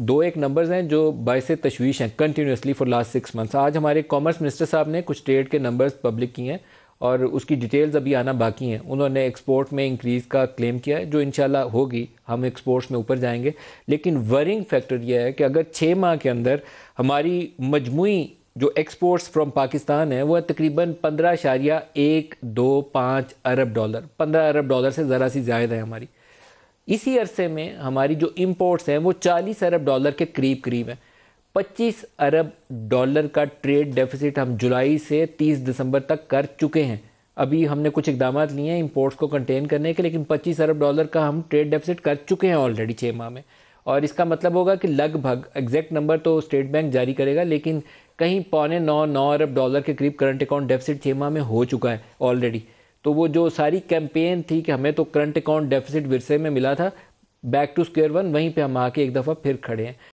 दो एक नंबर्स हैं जो बाईस तशवीश हैं continuously for last six months आज हमारे कॉमर्स मिनिस्टर साहब ने कुछ ट्रेड के नंबर्स पब्लिक किए हैं और उसकी डिटेल्स अभी आना बाकी हैं उन्होंने एक्सपोर्ट में इंक्रीज़ का क्लेम किया है जो इन होगी हम एक्सपोर्ट्स में ऊपर जाएंगे लेकिन वरिंग फैक्टर यह है कि अगर छः माह के अंदर हमारी मजमू जो एक्सपोर्ट्स फ्रॉम पाकिस्तान है वह तकरीबन पंद्रह शारिया एक दो पाँच अरब डॉलर पंद्रह अरब डॉलर से ज़रा सी ज़्यादा है हमारी इसी अरसे में हमारी जो इम्पोर्ट्स हैं वो 40 अरब डॉलर के करीब करीब हैं 25 अरब डॉलर का ट्रेड डेफिसिट हम जुलाई से 30 दिसंबर तक कर चुके हैं अभी हमने कुछ इकदाम लिए हैं इम्पोर्ट्स को कंटेन करने के लेकिन 25 अरब डॉलर का हम ट्रेड डेफिसिट कर चुके हैं ऑलरेडी छः माह में और इसका मतलब होगा कि लगभग एग्जैक्ट नंबर तो स्टेट बैंक जारी करेगा लेकिन कहीं पौने नौ नौ अरब डॉलर के करीब करंट अकाउंट डेफिसिट छः माह में हो चुका है ऑलरेडी तो वो जो सारी कैंपेन थी कि हमें तो करंट अकाउंट डेफिसिट विरसे में मिला था बैक टू स्क्वेयर वन वहीं पे हम आके एक दफ़ा फिर खड़े हैं